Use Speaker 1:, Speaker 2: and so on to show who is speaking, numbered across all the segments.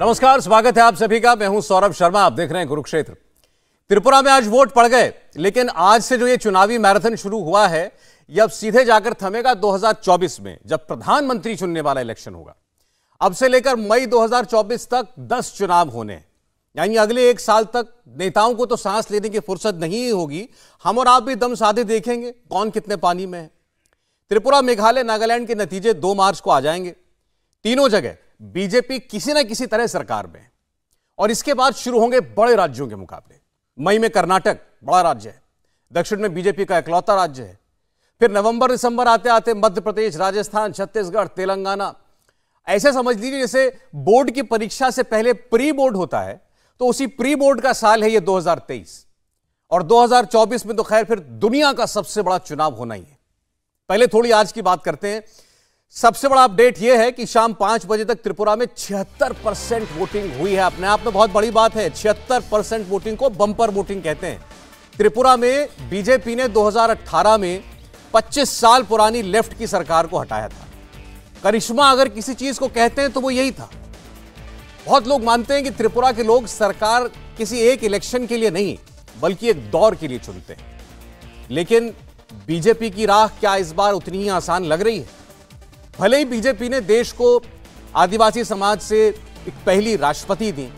Speaker 1: नमस्कार स्वागत है आप सभी का मैं हूं सौरभ शर्मा आप देख रहे हैं कुरुक्षेत्र त्रिपुरा में आज वोट पड़ गए लेकिन आज से जो ये चुनावी मैराथन शुरू हुआ है ये अब सीधे जाकर थमेगा 2024 में जब प्रधानमंत्री चुनने वाला इलेक्शन होगा अब से लेकर मई 2024 तक 10 चुनाव होने यानी अगले एक साल तक नेताओं को तो सांस लेने की फुर्सत नहीं होगी हम और आप भी दम साधे देखेंगे कौन कितने पानी में है त्रिपुरा मेघालय नागालैंड के नतीजे दो मार्च को आ जाएंगे तीनों जगह बीजेपी किसी ना किसी तरह सरकार में और इसके बाद शुरू होंगे बड़े राज्यों के मुकाबले मई में कर्नाटक बड़ा राज्य है दक्षिण में बीजेपी का इकलौता राज्य है फिर नवंबर दिसंबर आते आते मध्य प्रदेश राजस्थान छत्तीसगढ़ तेलंगाना ऐसे समझ लीजिए जैसे बोर्ड की परीक्षा से पहले प्री बोर्ड होता है तो उसी प्री बोर्ड का साल है ये 2023 और 2024 में तो खैर फिर दुनिया का सबसे बड़ा चुनाव होना ही है पहले थोड़ी आज की बात करते हैं सबसे बड़ा अपडेट यह है कि शाम पांच बजे तक त्रिपुरा में छिहत्तर परसेंट वोटिंग हुई है अपने आप में बहुत बड़ी बात है छिहत्तर परसेंट वोटिंग को बम्पर वोटिंग कहते हैं त्रिपुरा में बीजेपी ने 2018 में 25 साल पुरानी लेफ्ट की सरकार को हटाया था करिश्मा अगर किसी चीज को कहते हैं तो वो यही था बहुत लोग मानते हैं कि त्रिपुरा के लोग सरकार किसी एक इलेक्शन के लिए नहीं बल्कि एक दौर के लिए चुनते हैं लेकिन बीजेपी की राह क्या इस बार उतनी ही आसान लग रही है भले ही बीजेपी ने देश को आदिवासी समाज से एक पहली राष्ट्रपति दी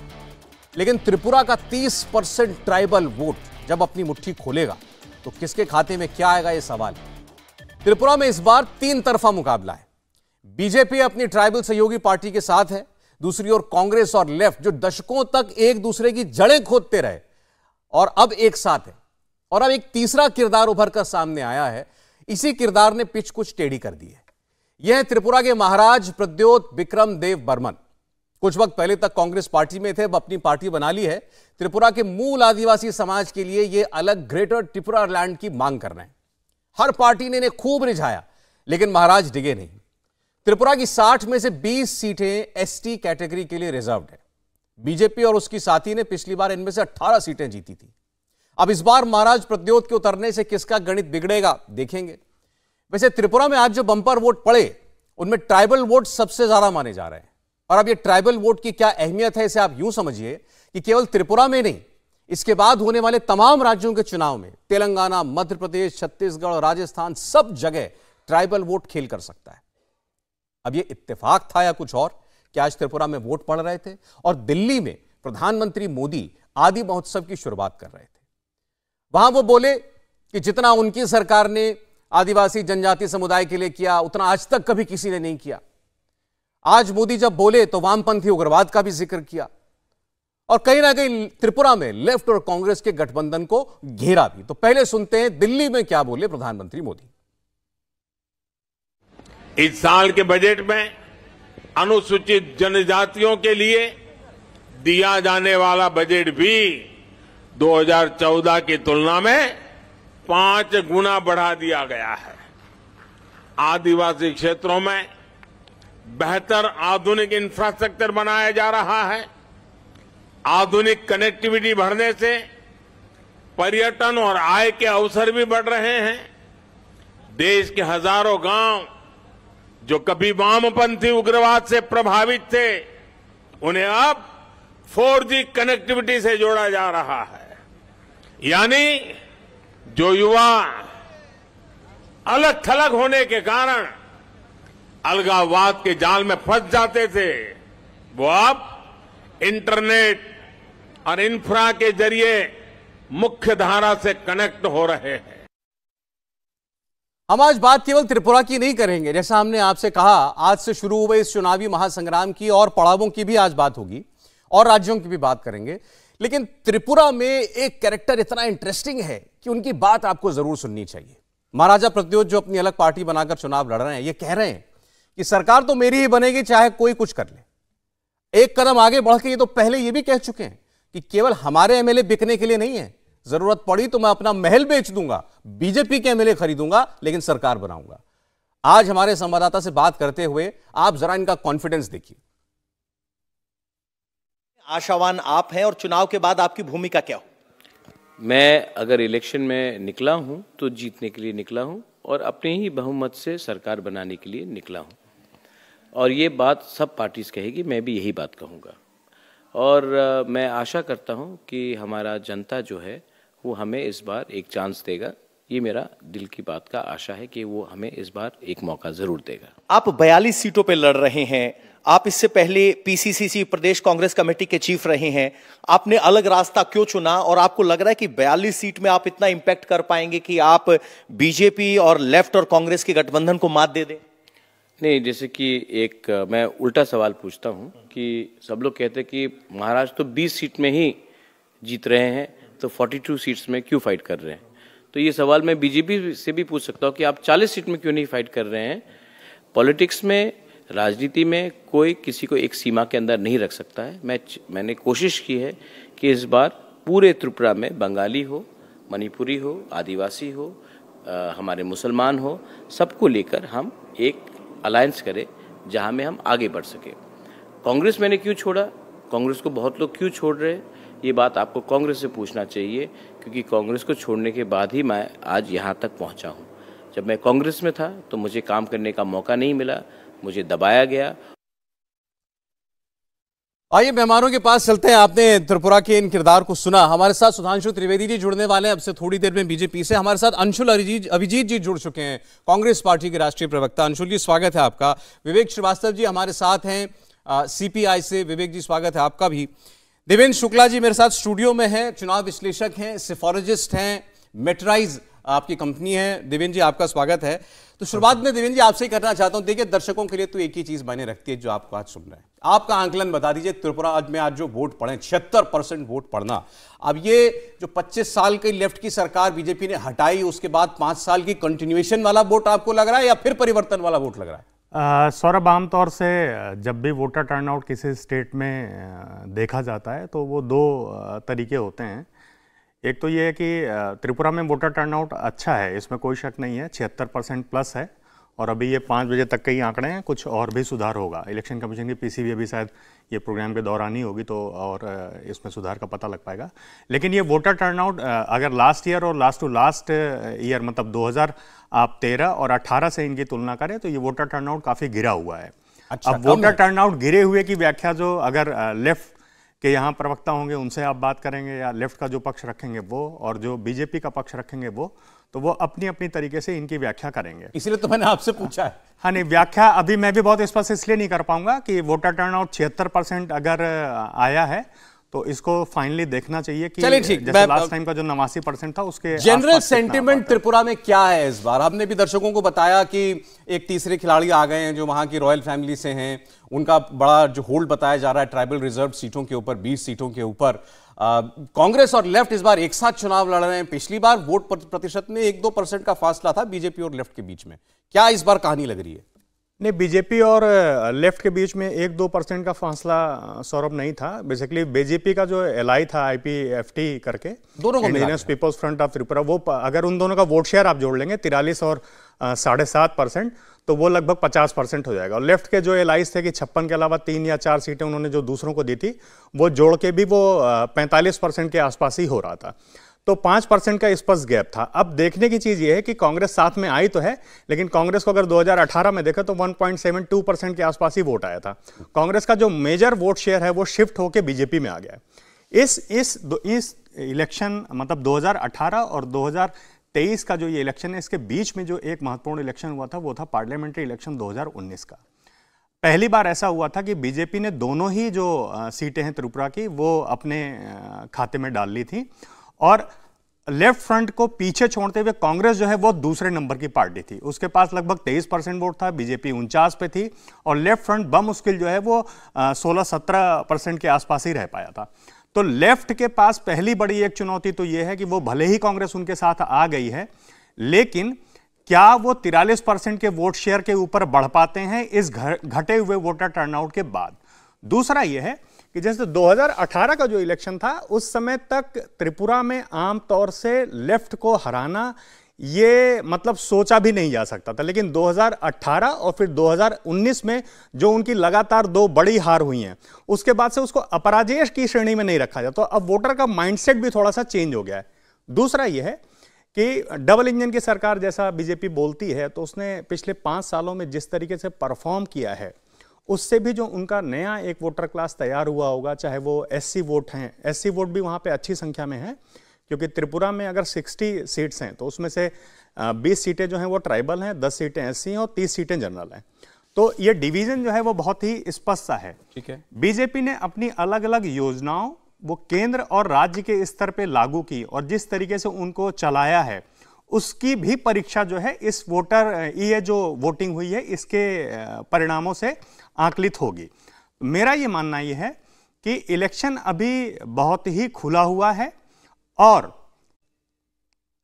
Speaker 1: लेकिन त्रिपुरा का 30 परसेंट ट्राइबल वोट जब अपनी मुट्ठी खोलेगा तो किसके खाते में क्या आएगा यह सवाल त्रिपुरा में इस बार तीन तरफा मुकाबला है बीजेपी अपनी ट्राइबल सहयोगी पार्टी के साथ है दूसरी ओर कांग्रेस और लेफ्ट जो दशकों तक एक दूसरे की जड़ें खोदते रहे और अब एक साथ है और अब एक तीसरा किरदार उभर कर सामने आया है इसी किरदार ने पिच कुछ टेढ़ी कर दी है यह है त्रिपुरा के महाराज प्रद्योत विक्रम देव बर्मन कुछ वक्त पहले तक कांग्रेस पार्टी में थे अब अपनी पार्टी बना ली है त्रिपुरा के मूल आदिवासी समाज के लिए यह अलग ग्रेटर त्रिपुरा लैंड की मांग कर रहे हैं हर पार्टी ने इन्हें खूब रिझाया लेकिन महाराज डिगे नहीं त्रिपुरा की 60 में से 20 सीटें एसटी कैटेगरी के लिए रिजर्व है बीजेपी और उसकी साथी ने पिछली बार इनमें से 18 सीटें जीती थी अब इस बार महाराज प्रद्योत के उतरने से किसका गणित बिगड़ेगा देखेंगे वैसे त्रिपुरा में आज जो बंपर वोट पड़े उनमें ट्राइबल वोट सबसे ज्यादा माने जा रहे हैं और अब ये ट्राइबल वोट की क्या अहमियत है इसे आप यूं समझिए कि केवल त्रिपुरा में नहीं इसके बाद होने वाले तमाम राज्यों के चुनाव में तेलंगाना मध्य प्रदेश छत्तीसगढ़ राजस्थान सब जगह ट्राइबल वोट खेल कर सकता है अब ये इत्तेफाक था या कुछ और कि आज त्रिपुरा में वोट पड़ रहे थे और दिल्ली में प्रधानमंत्री मोदी आदि महोत्सव की शुरुआत कर रहे थे वहां वो बोले कि जितना उनकी सरकार ने आदिवासी जनजाति समुदाय के लिए किया उतना आज तक कभी किसी ने नहीं किया आज मोदी जब बोले तो वामपंथी उग्रवाद का भी जिक्र किया और कहीं ना कहीं त्रिपुरा में लेफ्ट और कांग्रेस के गठबंधन को घेरा भी तो पहले सुनते हैं दिल्ली में
Speaker 2: क्या बोले प्रधानमंत्री मोदी इस साल के बजट में अनुसूचित जनजातियों के लिए दिया जाने वाला बजट भी 2014 की तुलना में पांच गुना बढ़ा दिया गया है आदिवासी क्षेत्रों में बेहतर आधुनिक इंफ्रास्ट्रक्चर बनाया जा रहा है आधुनिक कनेक्टिविटी बढ़ने से पर्यटन और आय के अवसर भी बढ़ रहे हैं देश के हजारों गांव जो कभी वामपंथी उग्रवाद से प्रभावित थे उन्हें अब 4G कनेक्टिविटी से जोड़ा जा रहा है यानी जो युवा अलग थलग होने के कारण अलगाववाद के जाल में फंस जाते थे वो अब इंटरनेट और इंफ्रा के जरिए मुख्य धारा से कनेक्ट हो रहे हैं
Speaker 1: हम आज बात केवल त्रिपुरा की नहीं करेंगे जैसा हमने आपसे कहा आज से शुरू हुए इस चुनावी महासंग्राम की और पड़ावों की भी आज बात होगी और राज्यों की भी बात करेंगे लेकिन त्रिपुरा में एक कैरेक्टर इतना इंटरेस्टिंग है कि उनकी बात आपको जरूर सुननी चाहिए महाराजा प्रत्योत जो अपनी अलग पार्टी बनाकर चुनाव लड़ रहे हैं ये कह रहे हैं कि सरकार तो मेरी ही बनेगी चाहे कोई कुछ कर ले एक कदम आगे बढ़ के ये तो पहले ये भी कह चुके हैं कि केवल हमारे एमएलए बिकने के लिए नहीं है जरूरत पड़ी तो मैं अपना महल बेच दूंगा बीजेपी के एमएलए खरीदूंगा लेकिन सरकार बनाऊंगा आज हमारे संवाददाता से बात करते हुए आप जरा इनका कॉन्फिडेंस देखिए आशावान आप हैं और
Speaker 3: चुनाव के बाद आपकी भूमिका क्या हो
Speaker 4: मैं अगर इलेक्शन में निकला हूं तो जीतने के लिए निकला हूं और अपने ही बहुमत से सरकार बनाने के लिए निकला हूं और ये बात सब पार्टीज कहेगी मैं भी यही बात कहूँगा और मैं आशा करता हूँ कि हमारा जनता जो है वो हमें इस बार एक चांस देगा ये मेरा दिल की बात का आशा है कि वो हमें इस बार एक मौका जरूर देगा आप 42 सीटों पे लड़ रहे हैं आप इससे पहले पीसीसीसी प्रदेश कांग्रेस कमेटी के चीफ रहे हैं
Speaker 3: आपने अलग रास्ता क्यों चुना और आपको लग रहा है कि बयालीस सीट में आप इतना इंपैक्ट कर पाएंगे कि आप बीजेपी और लेफ्ट और कांग्रेस के गठबंधन को मात दे दें
Speaker 4: नहीं जैसे कि एक मैं उल्टा सवाल पूछता हूं कि सब लोग कहते हैं कि महाराष्ट्र तो 20 सीट में ही जीत रहे हैं तो 42 सीट्स में क्यों फाइट कर रहे हैं तो ये सवाल मैं बीजेपी से भी पूछ सकता हूँ कि आप 40 सीट में क्यों नहीं फाइट कर रहे हैं पॉलिटिक्स में राजनीति में कोई किसी को एक सीमा के अंदर नहीं रख सकता है मैं मैंने कोशिश की है कि इस बार पूरे त्रिपुरा में बंगाली हो मणिपुरी हो आदिवासी हो आ, हमारे मुसलमान हो सबको लेकर हम एक अलायंस करें जहां में हम आगे बढ़ सकें कांग्रेस मैंने क्यों छोड़ा कांग्रेस को बहुत लोग क्यों छोड़ रहे हैं ये बात आपको कांग्रेस से पूछना चाहिए क्योंकि कांग्रेस को छोड़ने के बाद ही मैं आज यहाँ तक पहुँचा हूँ जब मैं कांग्रेस में था तो मुझे काम करने का मौका नहीं मिला मुझे दबाया गया
Speaker 1: आइए मेहमानों के पास चलते हैं आपने त्रिपुरा के इन किरदार को सुना हमारे साथ सुधांशु त्रिवेदी जी जुड़ने वाले हैं अब से थोड़ी देर में बीजेपी से हमारे साथ अंशुल अभिजीत अभिजीत जी जुड़ चुके हैं कांग्रेस पार्टी के राष्ट्रीय प्रवक्ता अंशुल जी स्वागत है आपका विवेक श्रीवास्तव जी हमारे साथ हैं सीपीआई से विवेक जी स्वागत है आपका भी देवेंद्र शुक्ला जी मेरे साथ स्टूडियो में है चुनाव विश्लेषक हैं सिफोलॉजिस्ट हैं मेटराइज आपकी कंपनी है देवेंद्र जी आपका स्वागत है तो शुरुआत में देवेंद्र जी आपसे ही करना चाहता हूँ देखिए दर्शकों के लिए तो एक ही चीज मायने रखती है जो आपको आज सुन रहे हैं आपका आंकलन बता दीजिए त्रिपुरा आज में आज जो वोट पड़े छिहत्तर परसेंट वोट पड़ना अब ये जो 25 साल के लेफ्ट की सरकार बीजेपी ने हटाई उसके बाद पांच साल की कंटिन्यूएशन वाला वोट आपको लग रहा है या फिर परिवर्तन वाला वोट लग रहा
Speaker 5: है सौरभ आमतौर से जब भी वोटर टर्नआउट किसी स्टेट में देखा जाता है तो वो दो तरीके होते हैं एक तो ये है कि त्रिपुरा में वोटर टर्नआउट अच्छा है इसमें कोई शक नहीं है छिहत्तर परसेंट प्लस है और अभी ये पाँच बजे तक के ही आंकड़े हैं कुछ और भी सुधार होगा इलेक्शन कमीशन की पी अभी शायद ये प्रोग्राम के दौरान ही होगी तो और इसमें सुधार का पता लग पाएगा लेकिन ये वोटर टर्नआउट अगर लास्ट ईयर और लास्ट टू लास्ट ईयर मतलब दो आप तेरह और अट्ठारह से इनकी तुलना करें तो ये वोटर टर्नआउट काफ़ी गिरा हुआ है अच्छा, अब वोटर टर्नआउट गिरे हुए की व्याख्या जो अगर लेफ्ट कि यहाँ प्रवक्ता होंगे उनसे आप बात करेंगे या लेफ्ट का जो पक्ष रखेंगे वो और जो बीजेपी का पक्ष रखेंगे वो तो वो अपनी अपनी तरीके से इनकी व्याख्या करेंगे इसलिए तो मैंने आपसे पूछा है हाँ नहीं व्याख्या अभी मैं भी बहुत स्पष्ट इसलिए नहीं कर पाऊंगा कि वोटर टर्न आउट छिहत्तर परसेंट अगर आया है तो इसको फाइनली देखना चाहिए कि चलिए ठीक लास्ट टाइम का जो नवासी परसेंट था उसके जनरल सेंटीमेंट
Speaker 1: त्रिपुरा में क्या है इस बार हमने भी दर्शकों को बताया कि एक तीसरे खिलाड़ी आ गए हैं जो वहां की रॉयल फैमिली से हैं उनका बड़ा जो होल्ड बताया जा रहा है ट्राइबल रिजर्व सीटों के ऊपर बीस सीटों के ऊपर कांग्रेस और लेफ्ट इस बार एक साथ चुनाव लड़ रहे हैं पिछली बार वोट प्रतिशत में एक दो परसेंट का फासला था बीजेपी और लेफ्ट के बीच में क्या इस बार कहानी लग रही है
Speaker 5: नहीं बीजेपी और लेफ्ट के बीच में एक दो परसेंट का फासला सौरभ नहीं था बेसिकली बीजेपी का जो एल था आईपीएफटी करके दोनों Indigenous Peoples Front of Tripura वो अगर उन दोनों का वोट शेयर आप जोड़ लेंगे तिरालीस और साढ़े सात परसेंट तो वो लगभग पचास परसेंट हो जाएगा और लेफ्ट के जो एल थे कि छप्पन के अलावा तीन या चार सीटें उन्होंने जो दूसरों को दी थी वो जोड़ के भी वो पैंतालीस परसेंट के आसपास ही हो रहा था तो पांच परसेंट का स्पष्ट गैप था अब देखने की चीज़ यह है कि कांग्रेस साथ में आई तो है लेकिन कांग्रेस को अगर 2018 में देखा तो 1.72 परसेंट के आसपास ही वोट आया था कांग्रेस का जो मेजर वोट शेयर है वो शिफ्ट होकर बीजेपी में आ गया है इस इस इस इलेक्शन मतलब 2018 और 2023 का जो ये इलेक्शन है इसके बीच में जो एक महत्वपूर्ण इलेक्शन हुआ था वो था पार्लियामेंट्री इलेक्शन 2019 का पहली बार ऐसा हुआ था कि बीजेपी ने दोनों ही जो सीटें हैं त्रिपुरा की वो अपने खाते में डाल ली थी और लेफ्ट फ्रंट को पीछे छोड़ते हुए कांग्रेस जो है वो दूसरे नंबर की पार्टी थी उसके पास लगभग 23 परसेंट वोट था बीजेपी उनचास पे थी और लेफ्ट फ्रंट बम मुश्किल जो है वो 16-17 परसेंट के आसपास ही रह पाया था तो लेफ्ट के पास पहली बड़ी एक चुनौती तो ये है कि वो भले ही कांग्रेस उनके साथ आ गई है लेकिन क्या वो तिरालीस परसेंट के वोट शेयर के ऊपर बढ़ पाते हैं इस घटे हुए वोटर टर्नआउट के बाद दूसरा यह है कि जैसे 2018 का जो इलेक्शन था उस समय तक त्रिपुरा में आमतौर से लेफ्ट को हराना ये मतलब सोचा भी नहीं जा सकता था लेकिन 2018 और फिर 2019 में जो उनकी लगातार दो बड़ी हार हुई हैं उसके बाद से उसको अपराजेश की श्रेणी में नहीं रखा जाता तो अब वोटर का माइंडसेट भी थोड़ा सा चेंज हो गया है दूसरा यह है कि डबल इंजन की सरकार जैसा बीजेपी बोलती है तो उसने पिछले पाँच सालों में जिस तरीके से परफॉर्म किया है उससे भी जो उनका नया एक वोटर क्लास तैयार हुआ होगा चाहे वो सी वोट हैं सी वोट भी वहाँ पे अच्छी संख्या में है क्योंकि त्रिपुरा में अगर 60 सीट्स हैं तो उसमें से 20 सीटें जो हैं वो ट्राइबल हैं 10 सीटें सी हैं और 30 सीटें जनरल हैं तो ये डिवीजन जो है वो बहुत ही स्पष्ट सा है ठीक है बीजेपी ने अपनी अलग अलग योजनाओं वो केंद्र और राज्य के स्तर पर लागू की और जिस तरीके से उनको चलाया है उसकी भी परीक्षा जो है इस वोटर ये जो वोटिंग हुई है इसके परिणामों से आकलित होगी मेरा ये मानना ये है कि इलेक्शन अभी बहुत ही खुला हुआ है और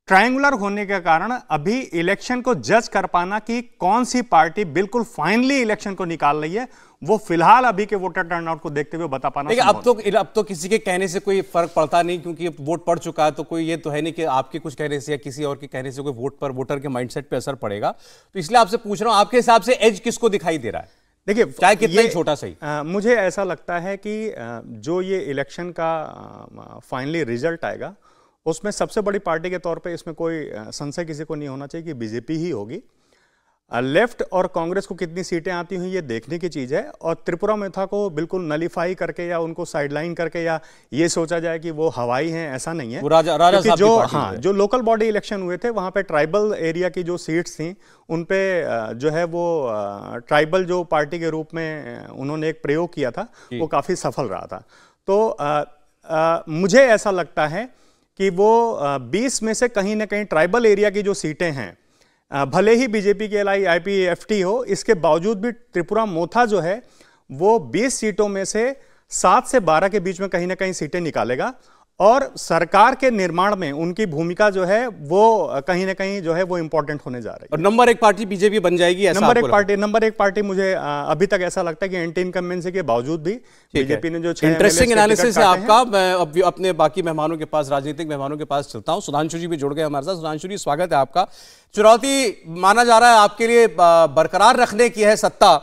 Speaker 5: ट्रायंगुलर होने के कारण अभी इलेक्शन को जज कर पाना कि कौन सी पार्टी बिल्कुल फाइनली इलेक्शन को निकाल रही है वो फिलहाल अभी के वोटर टर्नआउट को देखते हुए बता पाना अब तो अब तो किसी के कहने से कोई
Speaker 1: फर्क पड़ता नहीं क्योंकि वोट पड़ चुका है तो कोई ये तो है नहीं कि आपके कुछ कहने से या किसी और के कहने से कोई वोट पर वोटर के माइंडसेट पे असर पड़ेगा तो इसलिए आपसे पूछ रहा हूं आपके हिसाब से एज किसको दिखाई दे रहा है देखिए चाहे कितना ही छोटा सही
Speaker 5: आ, मुझे ऐसा लगता है कि जो ये इलेक्शन का फाइनली रिजल्ट आएगा उसमें सबसे बड़ी पार्टी के तौर पे इसमें कोई संशय किसी को नहीं होना चाहिए कि बीजेपी ही होगी लेफ्ट और कांग्रेस को कितनी सीटें आती हुई ये देखने की चीज़ है और त्रिपुरा मेथा को बिल्कुल नलीफाई करके या उनको साइडलाइन करके या ये सोचा जाए कि वो हवाई हैं ऐसा नहीं है राजा, राजा क्योंकि जो हाँ जो लोकल बॉडी इलेक्शन हुए थे वहाँ पे ट्राइबल एरिया की जो सीट्स थी उन पे जो है वो ट्राइबल जो पार्टी के रूप में उन्होंने एक प्रयोग किया था वो काफ़ी सफल रहा था तो आ, आ, मुझे ऐसा लगता है कि वो 20 में से कहीं ना कहीं ट्राइबल एरिया की जो सीटें हैं भले ही बीजेपी के L I I P F T हो इसके बावजूद भी त्रिपुरा मोथा जो है वो 20 सीटों में से सात से बारह के बीच में कहीं ना कहीं सीटें निकालेगा और सरकार के निर्माण में उनकी भूमिका जो है वो कहीं ना कहीं जो है वो इंपॉर्टेंट होने जा रही है और नंबर एक पार्टी बीजेपी बन जाएगी ऐसा नंबर एक पार्टी नंबर एक पार्टी मुझे अभी तक ऐसा लगता है कि एंटी इनकमेंसी के बावजूद भी बीजेपी ने जो इंटरेस्टिंग एनालिसिस है आपका मैं अब
Speaker 1: अपने बाकी मेहमानों के पास राजनीतिक मेहमानों के पास चलता हूँ सुधांशु जी भी जुड़ गए हमारे साथ सुधांशु जी स्वागत है आपका चुनौती माना जा रहा है आपके लिए बरकरार रखने की है सत्ता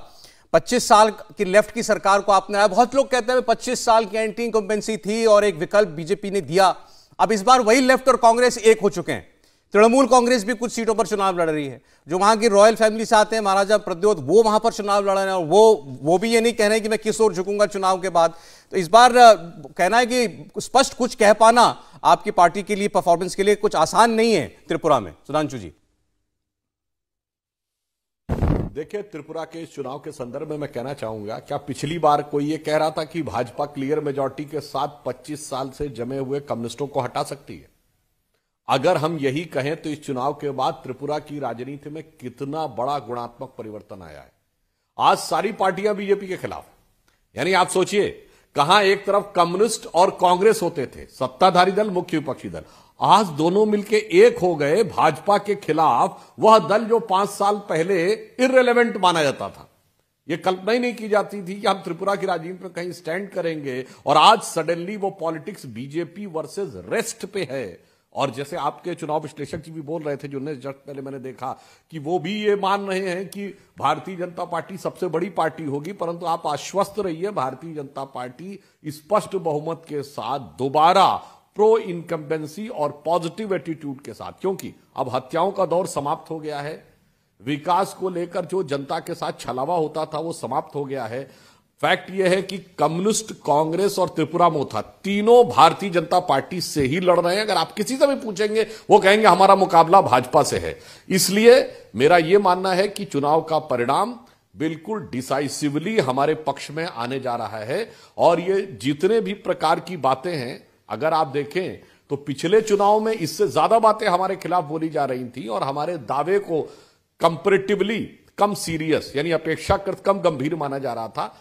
Speaker 1: 25 साल की लेफ्ट की सरकार को आपने आया बहुत लोग कहते हैं 25 साल की एंटी इंकम्बेंसी थी और एक विकल्प बीजेपी ने दिया अब इस बार वही लेफ्ट और कांग्रेस एक हो चुके हैं तृणमूल कांग्रेस भी कुछ सीटों पर चुनाव लड़ रही है जो वहां की रॉयल फैमिली से आते हैं महाराजा प्रद्योत वो वहां पर चुनाव लड़ रहे हैं और वो वो भी ये नहीं कह रहे कि मैं किस ओर झुकूंगा चुनाव के बाद तो इस बार कहना है कि स्पष्ट कुछ कह पाना आपकी पार्टी के लिए परफॉर्मेंस के लिए कुछ आसान नहीं है त्रिपुरा में सुधांशु जी
Speaker 6: देखिए त्रिपुरा के इस चुनाव के संदर्भ में मैं कहना चाहूंगा क्या पिछली बार कोई ये कह रहा था कि भाजपा क्लियर मेजोरिटी के साथ 25 साल से जमे हुए कम्युनिस्टों को हटा सकती है अगर हम यही कहें तो इस चुनाव के बाद त्रिपुरा की राजनीति में कितना बड़ा गुणात्मक परिवर्तन आया है आज सारी पार्टियां बीजेपी के खिलाफ यानी आप सोचिए कहां एक तरफ कम्युनिस्ट और कांग्रेस होते थे सत्ताधारी दल मुख्य विपक्षी दल आज दोनों मिलके एक हो गए भाजपा के खिलाफ वह दल जो पांच साल पहले इरेलीवेंट माना जाता था यह कल्पना ही नहीं की जाती थी कि हम त्रिपुरा की राजनीति में कहीं स्टैंड करेंगे और आज सडनली वो पॉलिटिक्स बीजेपी वर्सेस रेस्ट पे है और जैसे आपके चुनाव विश्लेषक जी भी बोल रहे थे जो जस्ट पहले मैंने देखा कि वो भी ये मान रहे हैं कि भारतीय जनता पार्टी सबसे बड़ी पार्टी होगी परंतु आप आश्वस्त रहिए भारतीय जनता पार्टी स्पष्ट बहुमत के साथ दोबारा प्रो इनकम्बेंसी और पॉजिटिव एटीट्यूड के साथ क्योंकि अब हत्याओं का दौर समाप्त हो गया है विकास को लेकर जो जनता के साथ छलावा होता था वो समाप्त हो गया है फैक्ट यह है कि कम्युनिस्ट कांग्रेस और त्रिपुरा मोथा तीनों भारतीय जनता पार्टी से ही लड़ रहे हैं अगर आप किसी से भी पूछेंगे वो कहेंगे हमारा मुकाबला भाजपा से है इसलिए मेरा यह मानना है कि चुनाव का परिणाम बिल्कुल डिसाइसिवली हमारे पक्ष में आने जा रहा है और ये जितने भी प्रकार की बातें हैं अगर आप देखें तो पिछले चुनाव में इससे ज्यादा बातें हमारे खिलाफ बोली जा रही थी और हमारे दावे को कंपेरेटिवली कम सीरियस यानी अपेक्षाकृत कम गंभीर माना जा रहा था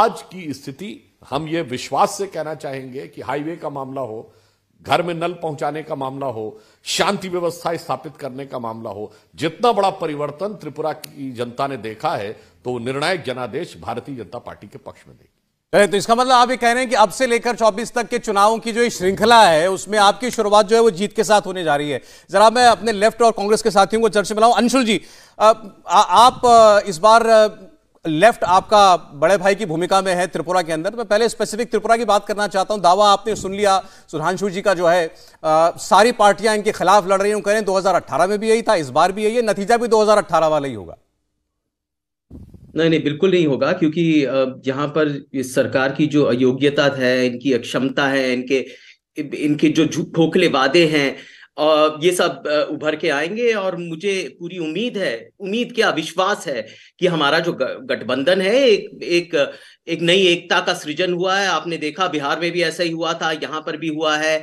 Speaker 6: आज की स्थिति हम ये विश्वास से कहना चाहेंगे कि हाईवे का मामला हो घर में नल पहुंचाने का मामला हो शांति व्यवस्था स्थापित करने का मामला हो जितना बड़ा परिवर्तन त्रिपुरा की जनता ने देखा है तो निर्णायक जनादेश भारतीय
Speaker 1: जनता पार्टी के पक्ष में देगी तो इसका मतलब आप ये कह रहे हैं कि अब से लेकर 24 तक के चुनावों की जो श्रृंखला है उसमें आपकी शुरुआत जो है वो जीत के साथ होने जा रही है जरा मैं अपने लेफ्ट और कांग्रेस के साथियों को चर्चा में अंशुल जी आ, आ, आप इस बार लेफ्ट आपका बड़े भाई की भूमिका में है त्रिपुरा के अंदर तो मैं पहले स्पेसिफिक त्रिपुरा की बात करना चाहता हूं दावा आपने सुन लिया सुधांशु जी का जो है आ, सारी पार्टियां इनके खिलाफ लड़ रही हूं करें 2018 में भी यही था इस बार भी यही है नतीजा भी 2018 वाला ही होगा
Speaker 3: नहीं नहीं बिल्कुल नहीं होगा क्योंकि यहाँ पर सरकार की जो अयोग्यता है इनकी अक्षमता है इनके इनके जो खोखले वादे हैं और ये सब उभर के आएंगे और मुझे पूरी उम्मीद है उम्मीद क्या विश्वास है कि हमारा जो गठबंधन है एक एक एक नई एकता का सृजन हुआ है आपने देखा बिहार में भी ऐसा ही हुआ था यहाँ पर भी हुआ है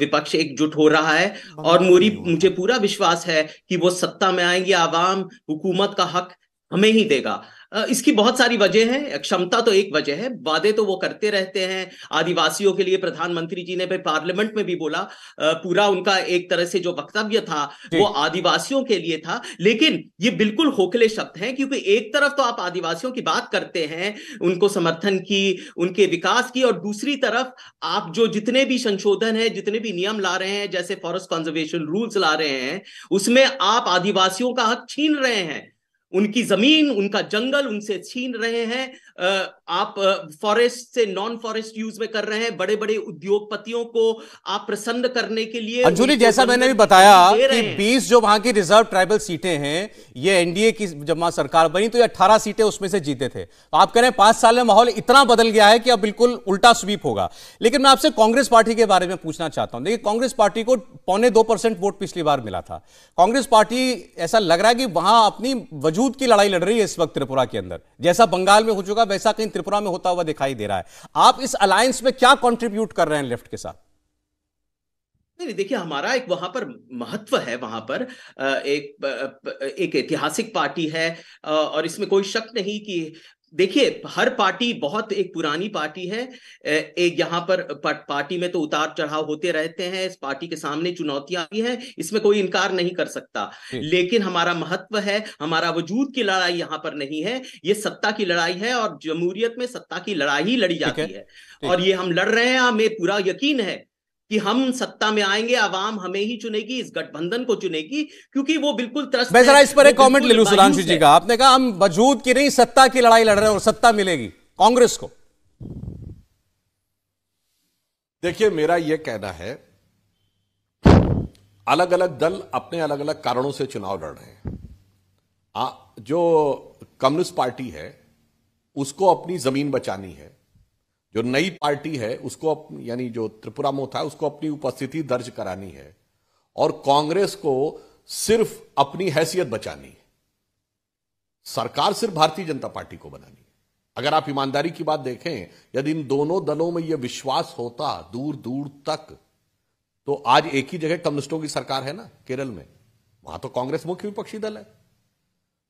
Speaker 3: विपक्ष एकजुट हो रहा है और तो मोरी मुझे पूरा विश्वास है कि वो सत्ता में आएंगे आवाम हुकूमत का हक हमें ही देगा इसकी बहुत सारी वजह है क्षमता तो एक वजह है वादे तो वो करते रहते हैं आदिवासियों के लिए प्रधानमंत्री जी ने भी पार्लियामेंट में भी बोला पूरा उनका एक तरह से जो वक्तव्य था वो आदिवासियों के लिए था लेकिन ये बिल्कुल होखले शब्द हैं क्योंकि एक तरफ तो आप आदिवासियों की बात करते हैं उनको समर्थन की उनके विकास की और दूसरी तरफ आप जो जितने भी संशोधन है जितने भी नियम ला रहे हैं जैसे फॉरेस्ट कंजर्वेशन रूल्स ला रहे हैं उसमें आप आदिवासियों का हक छीन रहे हैं उनकी जमीन उनका जंगल उनसे छीन रहे हैं आप फॉरेस्ट से नॉन फॉरेस्ट यूज में कर रहे हैं बड़े बड़े उद्योगपतियों को आप प्रसन्न करने के लिए अंजुली जैसा मैंने भी बताया कि
Speaker 1: 20 जो वहां की रिजर्व ट्राइबल सीटें हैं ये एनडीए की जब वहां सरकार बनी तो ये 18 सीटें उसमें से जीते थे तो आप कह रहे हैं पांच साल में माहौल इतना बदल गया है कि अब बिल्कुल उल्टा स्वीप होगा लेकिन मैं आपसे कांग्रेस पार्टी के बारे में पूछना चाहता हूं देखिए कांग्रेस पार्टी को पौने दो वोट पिछली बार मिला था कांग्रेस पार्टी ऐसा लग रहा है कि वहां अपनी वजूद की लड़ाई लड़ रही है इस वक्त त्रिपुरा के अंदर जैसा बंगाल में हो चुका वैसा कहीं त्रिपुरा में होता हुआ दिखाई दे रहा है आप इस अलायंस में क्या कॉन्ट्रीब्यूट कर रहे हैं लेफ्ट के साथ
Speaker 3: नहीं देखिए हमारा एक वहां पर महत्व है वहां पर एक एक ऐतिहासिक पार्टी है और इसमें कोई शक नहीं कि देखिए हर पार्टी बहुत एक पुरानी पार्टी है एक यहाँ पर पार्टी में तो उतार चढ़ाव होते रहते हैं इस पार्टी के सामने चुनौतियां भी हैं इसमें कोई इनकार नहीं कर सकता लेकिन हमारा महत्व है हमारा वजूद की लड़ाई यहाँ पर नहीं है ये सत्ता की लड़ाई है और जमहूरियत में सत्ता की लड़ाई ही लड़ी जाती है, है और ये हम लड़ रहे हैं हमें हाँ, पूरा यकीन है कि हम सत्ता में आएंगे आवाम हमें ही चुनेगी इस गठबंधन को चुनेगी क्योंकि वो बिल्कुल त्रस्त मैं जरा इस पर एक कमेंट ले लू सुधांशु जी
Speaker 1: का आपने कहा हम वजूद की नहीं सत्ता की लड़ाई लड़ रहे हैं और सत्ता मिलेगी कांग्रेस को देखिए
Speaker 6: मेरा यह कहना है अलग अलग दल अपने अलग अलग कारणों से चुनाव लड़ रहे हैं आ, जो कम्युनिस्ट पार्टी है उसको अपनी जमीन बचानी है जो नई पार्टी है उसको यानी जो त्रिपुरा में है उसको अपनी उपस्थिति दर्ज करानी है और कांग्रेस को सिर्फ अपनी हैसियत बचानी है सरकार सिर्फ भारतीय जनता पार्टी को बनानी है अगर आप ईमानदारी की बात देखें यदि इन दोनों दलों में यह विश्वास होता दूर दूर तक तो आज एक ही जगह कम्युनिस्टों की सरकार है ना केरल में वहां तो कांग्रेस मुख्य विपक्षी दल है